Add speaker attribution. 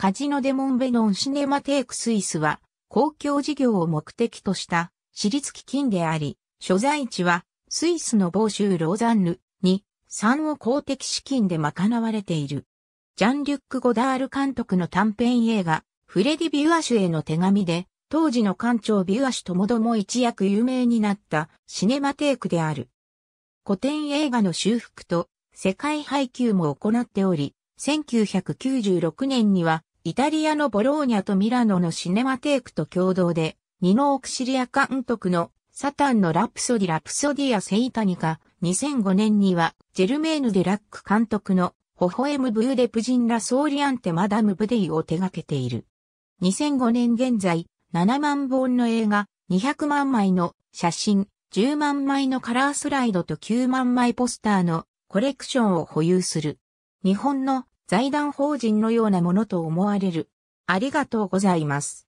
Speaker 1: カジノデモンベノンシネマテークスイスは、公共事業を目的とした私立基金であり、所在地はスイスの某州ローザンヌに3を公的資金で賄われている。ジャンリュック・ゴダール監督の短編映画、フレディ・ビュアシュへの手紙で、当時の館長ビュアシュともども一躍有名になったシネマテークである。古典映画の修復と世界配給も行っており、1996年にはイタリアのボローニャとミラノのシネマテイクと共同で、ニノ・オクシリア監督のサタンのラプソディ・ラプソディア・セイタニカ、2005年には、ジェルメーヌ・デラック監督の、ホホエム・ブーデプジンラ・ソーリアンテ・マダム・ブデイを手掛けている。2005年現在、7万本の映画、200万枚の写真、10万枚のカラースライドと9万枚ポスターのコレクションを保有する。日本の財団法人のようなものと思われる。ありがとうございます。